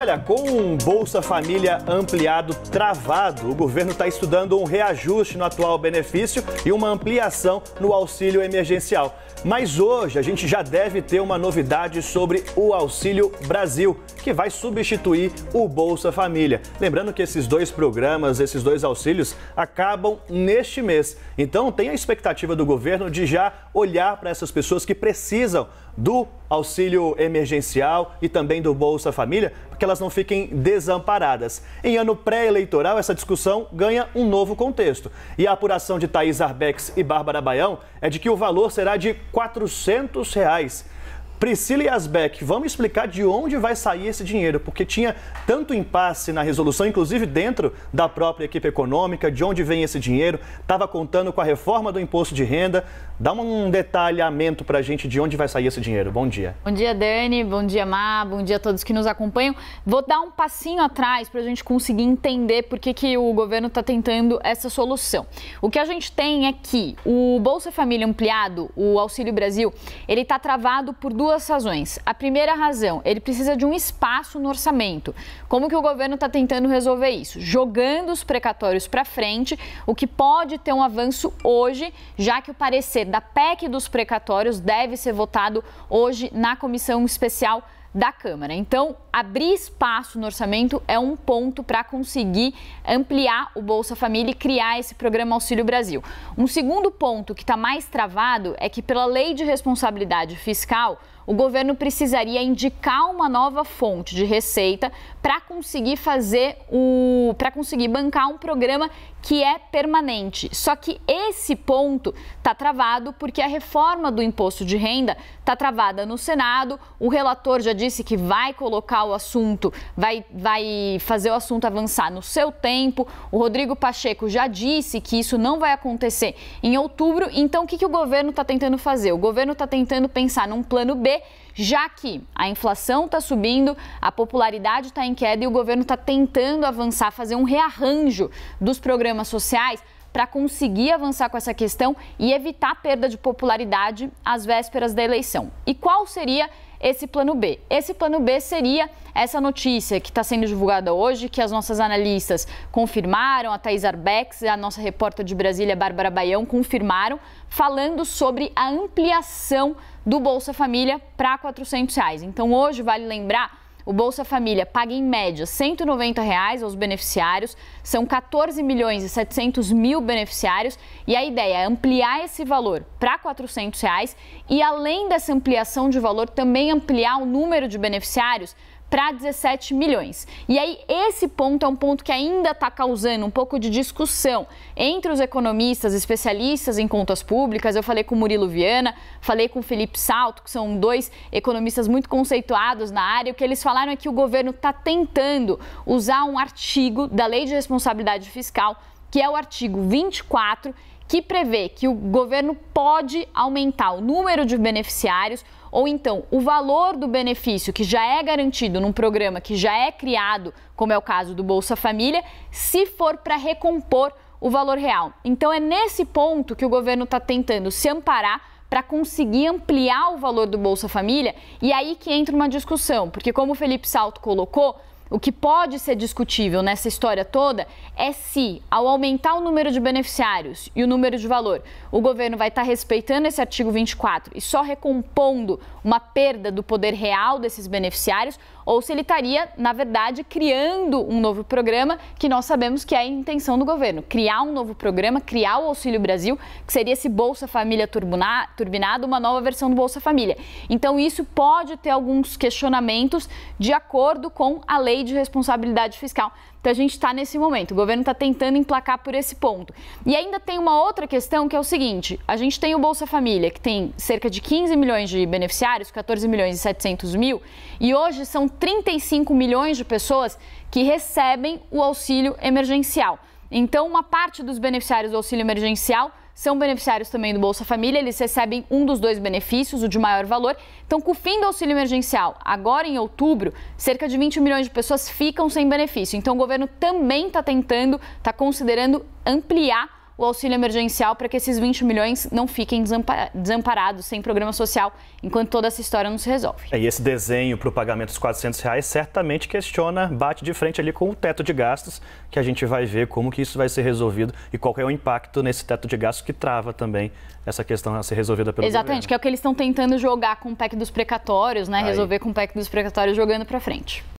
Olha, com um Bolsa Família ampliado travado, o governo está estudando um reajuste no atual benefício e uma ampliação no auxílio emergencial. Mas hoje a gente já deve ter uma novidade sobre o Auxílio Brasil, que vai substituir o Bolsa Família. Lembrando que esses dois programas, esses dois auxílios, acabam neste mês. Então tem a expectativa do governo de já olhar para essas pessoas que precisam do auxílio emergencial e também do Bolsa Família, para que elas não fiquem desamparadas. Em ano pré-eleitoral, essa discussão ganha um novo contexto. E a apuração de Thaís Arbex e Bárbara Baião é de que o valor será de R$ 400. Reais. Priscila Yasbeck, vamos explicar de onde vai sair esse dinheiro, porque tinha tanto impasse na resolução, inclusive dentro da própria equipe econômica, de onde vem esse dinheiro, estava contando com a reforma do imposto de renda. Dá um detalhamento para a gente de onde vai sair esse dinheiro. Bom dia. Bom dia, Dani. Bom dia, Má. Bom dia a todos que nos acompanham. Vou dar um passinho atrás para a gente conseguir entender por que, que o governo está tentando essa solução. O que a gente tem é que o Bolsa Família ampliado, o Auxílio Brasil, ele está travado por duas duas razões. A primeira razão, ele precisa de um espaço no orçamento. Como que o governo está tentando resolver isso? Jogando os precatórios para frente, o que pode ter um avanço hoje, já que o parecer da PEC dos precatórios deve ser votado hoje na comissão especial da Câmara. Então, abrir espaço no orçamento é um ponto para conseguir ampliar o Bolsa Família e criar esse programa Auxílio Brasil. Um segundo ponto que está mais travado é que, pela lei de responsabilidade fiscal, o governo precisaria indicar uma nova fonte de receita para conseguir fazer o para conseguir bancar um programa que é permanente. Só que esse ponto está travado porque a reforma do imposto de renda está travada no Senado. O relator já disse que vai colocar o assunto, vai, vai fazer o assunto avançar no seu tempo. O Rodrigo Pacheco já disse que isso não vai acontecer em outubro. Então, o que, que o governo está tentando fazer? O governo está tentando pensar num plano B já que a inflação está subindo, a popularidade está em queda e o governo está tentando avançar, fazer um rearranjo dos programas sociais para conseguir avançar com essa questão e evitar perda de popularidade às vésperas da eleição. E qual seria esse plano B. Esse plano B seria essa notícia que está sendo divulgada hoje, que as nossas analistas confirmaram, a Thais Arbex e a nossa repórter de Brasília, Bárbara Baião, confirmaram, falando sobre a ampliação do Bolsa Família para R$ reais. Então, hoje, vale lembrar o Bolsa Família paga em média R$ 190 reais aos beneficiários, são 14 milhões e 700 mil beneficiários e a ideia é ampliar esse valor para R$ 400 reais e além dessa ampliação de valor também ampliar o número de beneficiários para 17 milhões. E aí esse ponto é um ponto que ainda está causando um pouco de discussão entre os economistas, especialistas em contas públicas. Eu falei com o Murilo Viana, falei com o Felipe Salto, que são dois economistas muito conceituados na área. O que eles falaram é que o governo está tentando usar um artigo da Lei de Responsabilidade Fiscal, que é o artigo 24, que prevê que o governo pode aumentar o número de beneficiários ou então o valor do benefício que já é garantido num programa que já é criado, como é o caso do Bolsa Família, se for para recompor o valor real. Então é nesse ponto que o governo está tentando se amparar para conseguir ampliar o valor do Bolsa Família e aí que entra uma discussão, porque como o Felipe Salto colocou, o que pode ser discutível nessa história toda é se, ao aumentar o número de beneficiários e o número de valor, o governo vai estar respeitando esse artigo 24 e só recompondo uma perda do poder real desses beneficiários, ou se ele estaria, na verdade, criando um novo programa, que nós sabemos que é a intenção do governo: criar um novo programa, criar o Auxílio Brasil, que seria esse Bolsa Família turbinado, uma nova versão do Bolsa Família. Então, isso pode ter alguns questionamentos de acordo com a lei lei de responsabilidade fiscal. Então a gente está nesse momento, o governo está tentando emplacar por esse ponto. E ainda tem uma outra questão que é o seguinte: a gente tem o Bolsa Família, que tem cerca de 15 milhões de beneficiários, 14 milhões e 700 mil, e hoje são 35 milhões de pessoas que recebem o auxílio emergencial. Então, uma parte dos beneficiários do auxílio emergencial são beneficiários também do Bolsa Família, eles recebem um dos dois benefícios, o de maior valor. Então, com o fim do auxílio emergencial, agora em outubro, cerca de 20 milhões de pessoas ficam sem benefício. Então, o governo também está tentando, está considerando ampliar o auxílio emergencial para que esses 20 milhões não fiquem desamparados, sem programa social, enquanto toda essa história não se resolve. É, e esse desenho para o pagamento dos 400 reais certamente questiona, bate de frente ali com o teto de gastos, que a gente vai ver como que isso vai ser resolvido e qual é o impacto nesse teto de gastos que trava também essa questão a ser resolvida pelo Exatamente, governo. que é o que eles estão tentando jogar com o PEC dos precatórios, né? Resolver com o PEC dos precatórios jogando para frente.